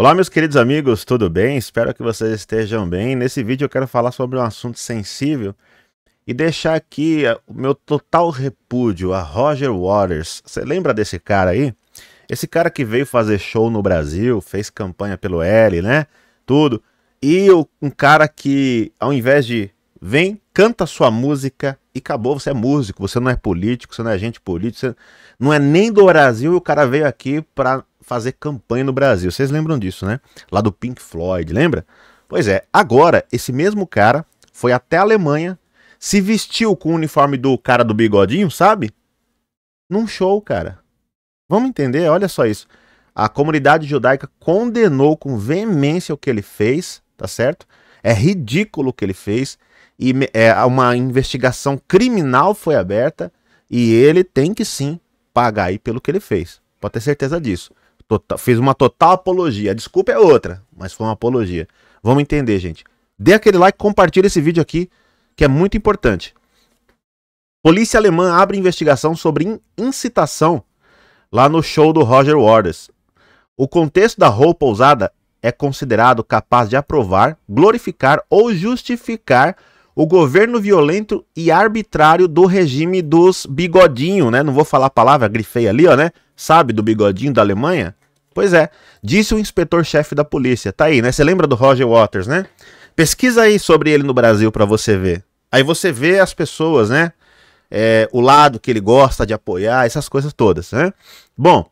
Olá, meus queridos amigos, tudo bem? Espero que vocês estejam bem. Nesse vídeo eu quero falar sobre um assunto sensível e deixar aqui eh, o meu total repúdio a Roger Waters. Você lembra desse cara aí? Esse cara que veio fazer show no Brasil, fez campanha pelo L, né? Tudo. E um cara que, ao invés de vem, canta sua música e acabou, você é músico, você não é político, você não é gente política, você não é nem do Brasil e o cara veio aqui para fazer campanha no Brasil. Vocês lembram disso, né? Lá do Pink Floyd, lembra? Pois é, agora esse mesmo cara foi até a Alemanha, se vestiu com o uniforme do cara do bigodinho, sabe? Num show, cara. Vamos entender, olha só isso. A comunidade judaica condenou com veemência o que ele fez, tá certo? É ridículo o que ele fez e é, uma investigação criminal foi aberta e ele tem que sim pagar aí pelo que ele fez. Pode ter certeza disso. Total, fez uma total apologia. A desculpa é outra, mas foi uma apologia. Vamos entender, gente. Dê aquele like, compartilhe esse vídeo aqui, que é muito importante. Polícia alemã abre investigação sobre incitação lá no show do Roger Waters. O contexto da roupa usada é considerado capaz de aprovar, glorificar ou justificar o governo violento e arbitrário do regime dos bigodinho, né? Não vou falar a palavra, grifei ali, ó, né? Sabe do bigodinho da Alemanha? Pois é, disse o inspetor-chefe da polícia. Tá aí, né? Você lembra do Roger Waters, né? Pesquisa aí sobre ele no Brasil para você ver. Aí você vê as pessoas, né? É, o lado que ele gosta de apoiar, essas coisas todas, né? Bom,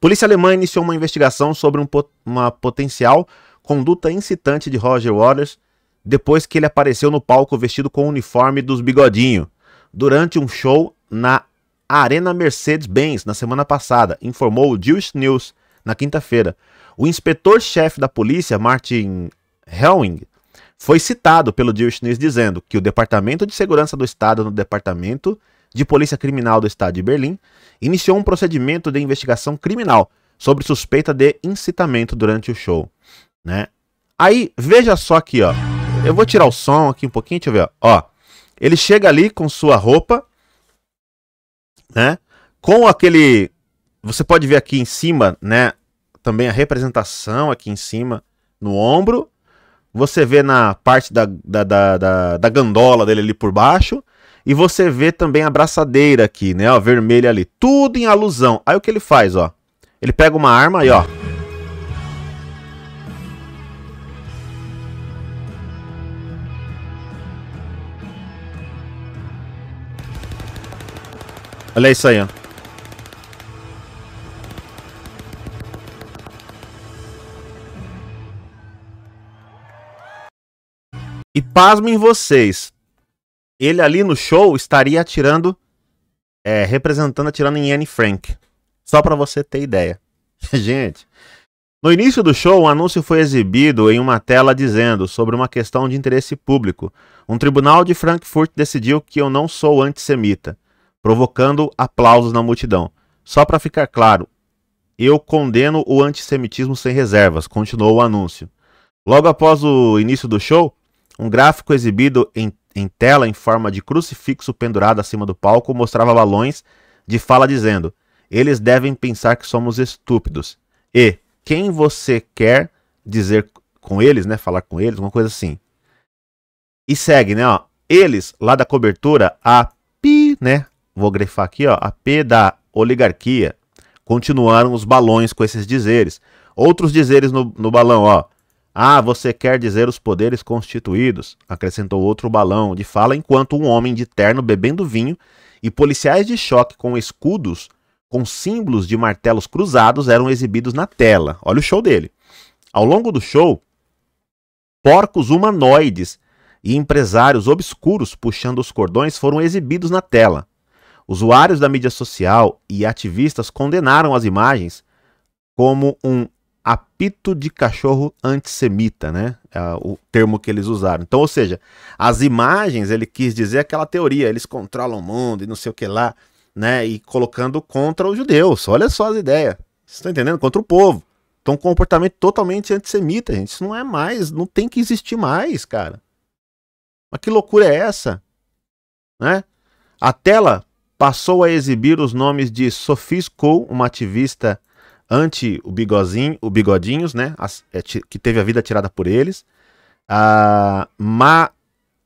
polícia alemã iniciou uma investigação sobre um, uma potencial conduta incitante de Roger Waters depois que ele apareceu no palco vestido com o uniforme dos Bigodinho durante um show na a Arena Mercedes-Benz na semana passada, informou o Jewish News na quinta-feira. O inspetor-chefe da polícia, Martin Helwing, foi citado pelo Jewish News dizendo que o Departamento de Segurança do Estado no Departamento de Polícia Criminal do Estado de Berlim iniciou um procedimento de investigação criminal sobre suspeita de incitamento durante o show, né? Aí, veja só aqui, ó. Eu vou tirar o som aqui um pouquinho, deixa eu ver, ó. Ele chega ali com sua roupa né? Com aquele, você pode ver aqui em cima, né? Também a representação aqui em cima no ombro. Você vê na parte da, da, da, da, da gandola dele ali por baixo. E você vê também a braçadeira aqui, né? Ó, vermelha ali. Tudo em alusão. Aí o que ele faz, ó? Ele pega uma arma e, ó. Olha isso aí, ó. E pasmem vocês. Ele ali no show estaria atirando. É, representando atirando em Anne Frank. Só para você ter ideia. Gente. No início do show, um anúncio foi exibido em uma tela dizendo sobre uma questão de interesse público. Um tribunal de Frankfurt decidiu que eu não sou antissemita provocando aplausos na multidão. Só para ficar claro, eu condeno o antissemitismo sem reservas, continuou o anúncio. Logo após o início do show, um gráfico exibido em, em, tela em forma de crucifixo pendurado acima do palco mostrava balões de fala dizendo: Eles devem pensar que somos estúpidos. E quem você quer dizer com eles, né? Falar com eles, uma coisa assim. E segue, né? Ó, eles, lá da cobertura, a pi, né? vou grefar aqui, ó, a P da oligarquia. Continuaram os balões com esses dizeres. Outros dizeres no, no balão, ó. Ah, você quer dizer os poderes constituídos, acrescentou outro balão de fala, enquanto um homem de terno bebendo vinho e policiais de choque com escudos com símbolos de martelos cruzados eram exibidos na tela. Olha o show dele. Ao longo do show, porcos humanoides e empresários obscuros puxando os cordões foram exibidos na tela. Usuários da mídia social e ativistas condenaram as imagens como um apito de cachorro antissemita, né? É o termo que eles usaram. Então, ou seja, as imagens, ele quis dizer aquela teoria, eles controlam o mundo e não sei o que lá, né? E colocando contra os judeus. Olha só as ideias. Vocês estão entendendo? Contra o povo. Então, um comportamento totalmente antissemita, gente. Isso não é mais, não tem que existir mais, cara. Mas que loucura é essa? Né? A tela passou a exibir os nomes de Sophie Scull, uma ativista anti o Bigozinho, o Bigodinhos, né, é, que teve a vida tirada por eles, a Ma,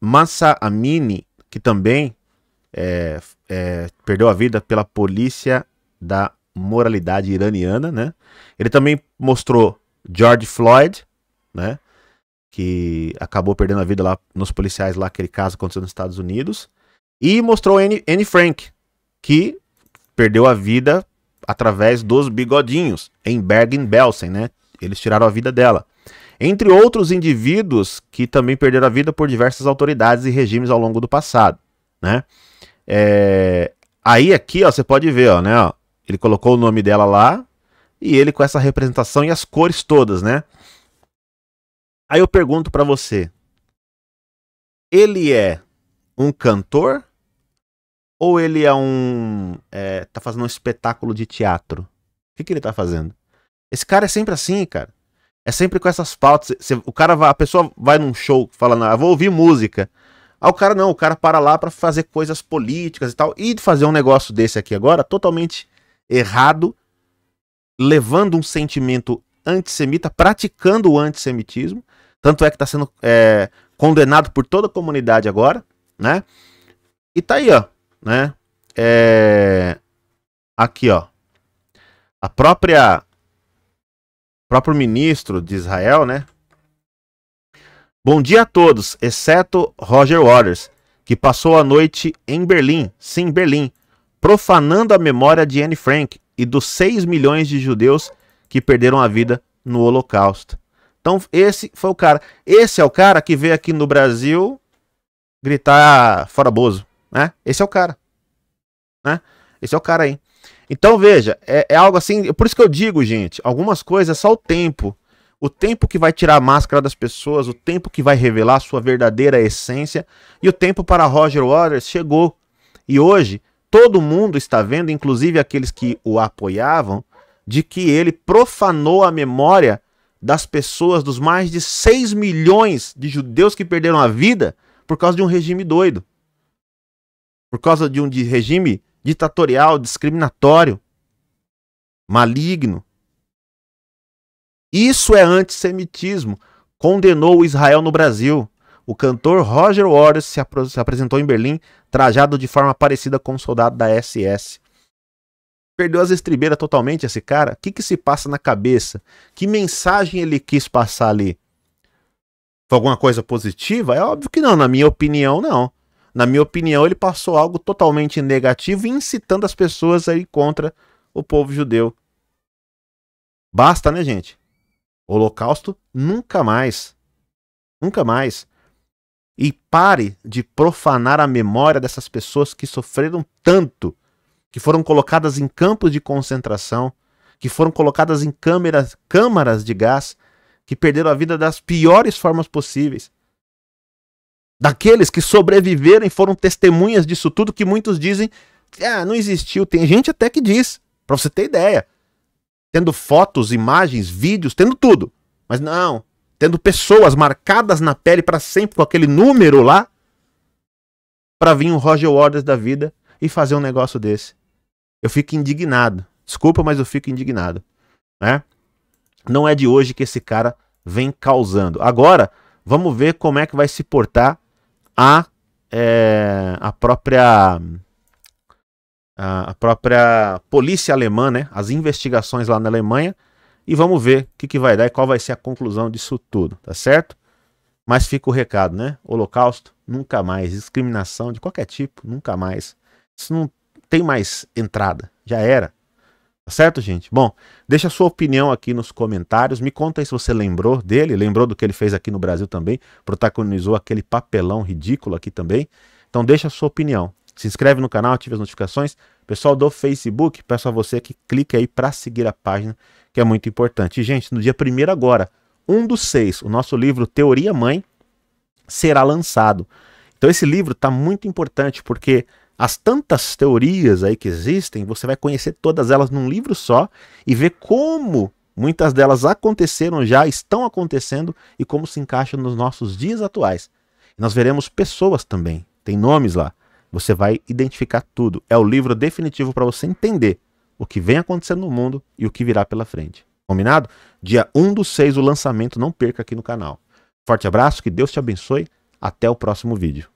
Massa Amini, que também é, é, perdeu a vida pela polícia da moralidade iraniana, né? Ele também mostrou George Floyd, né? Que acabou perdendo a vida lá nos policiais lá aquele caso aconteceu nos Estados Unidos e mostrou Anne, Anne Frank, que perdeu a vida através dos bigodinhos, em Bergen-Belsen, né? Eles tiraram a vida dela. Entre outros indivíduos que também perderam a vida por diversas autoridades e regimes ao longo do passado, né? É... Aí aqui, ó, você pode ver, ó, né? Ó, ele colocou o nome dela lá e ele com essa representação e as cores todas, né? Aí eu pergunto para você, ele é um cantor ou ele é um. É, tá fazendo um espetáculo de teatro? O que, que ele tá fazendo? Esse cara é sempre assim, cara. É sempre com essas pautas. o cara vai, a pessoa vai num show falando, ah, vou ouvir música. Ah, o cara não, o cara para lá para fazer coisas políticas e tal. E fazer um negócio desse aqui agora, totalmente errado, levando um sentimento antissemita, praticando o antissemitismo. Tanto é que está sendo é, condenado por toda a comunidade agora, né? E tá aí, ó né? É... Aqui, ó. A própria o próprio ministro de Israel, né? Bom dia a todos, exceto Roger Waters, que passou a noite em Berlim, sim, Berlim, profanando a memória de Anne Frank e dos 6 milhões de judeus que perderam a vida no Holocausto. Então, esse foi o cara. Esse é o cara que veio aqui no Brasil gritar fora Bozo. Né? Esse é o cara. Né? Esse é o cara aí. Então veja, é, é algo assim. Por isso que eu digo, gente, algumas coisas é só o tempo. O tempo que vai tirar a máscara das pessoas, o tempo que vai revelar a sua verdadeira essência. E o tempo para Roger Waters chegou. E hoje, todo mundo está vendo, inclusive aqueles que o apoiavam, de que ele profanou a memória das pessoas, dos mais de 6 milhões de judeus que perderam a vida por causa de um regime doido por causa de um regime ditatorial, discriminatório, maligno. Isso é antissemitismo, condenou o Israel no Brasil. O cantor Roger Waters se, ap se apresentou em Berlim trajado de forma parecida com um soldado da SS. Perdeu as estribeiras totalmente esse cara? O que, que se passa na cabeça? Que mensagem ele quis passar ali? Foi alguma coisa positiva? É óbvio que não, na minha opinião, não. Na minha opinião, ele passou algo totalmente negativo, incitando as pessoas a ir contra o povo judeu. Basta, né, gente? Holocausto nunca mais. Nunca mais. E pare de profanar a memória dessas pessoas que sofreram tanto, que foram colocadas em campos de concentração, que foram colocadas em câmeras, câmaras de gás, que perderam a vida das piores formas possíveis daqueles que sobreviveram e foram testemunhas disso tudo que muitos dizem, ah, não existiu. Tem gente até que diz, para você ter ideia. Tendo fotos, imagens, vídeos, tendo tudo. Mas não, tendo pessoas marcadas na pele para sempre com aquele número lá, para vir um Roger Waters da vida e fazer um negócio desse. Eu fico indignado. Desculpa, mas eu fico indignado, né? Não é de hoje que esse cara vem causando. Agora, vamos ver como é que vai se portar a, é, a própria a própria polícia alemã, né, as investigações lá na Alemanha, e vamos ver o que, que vai dar e qual vai ser a conclusão disso tudo, tá certo? Mas fica o recado, né? Holocausto, nunca mais. Discriminação de qualquer tipo, nunca mais. Isso não tem mais entrada, já era. Tá certo, gente? Bom, deixa a sua opinião aqui nos comentários. Me conta aí se você lembrou dele, lembrou do que ele fez aqui no Brasil também, protagonizou aquele papelão ridículo aqui também. Então deixa a sua opinião. Se inscreve no canal, ative as notificações. Pessoal do Facebook, peço a você que clique aí para seguir a página, que é muito importante. E, gente, no dia 1 agora, um dos seis o nosso livro Teoria Mãe será lançado. Então esse livro está muito importante porque as tantas teorias aí que existem, você vai conhecer todas elas num livro só e ver como muitas delas aconteceram já, estão acontecendo e como se encaixam nos nossos dias atuais. Nós veremos pessoas também, tem nomes lá. Você vai identificar tudo. É o livro definitivo para você entender o que vem acontecendo no mundo e o que virá pela frente. Combinado? Dia 1 do 6 o lançamento, não perca aqui no canal. Forte abraço, que Deus te abençoe. Até o próximo vídeo.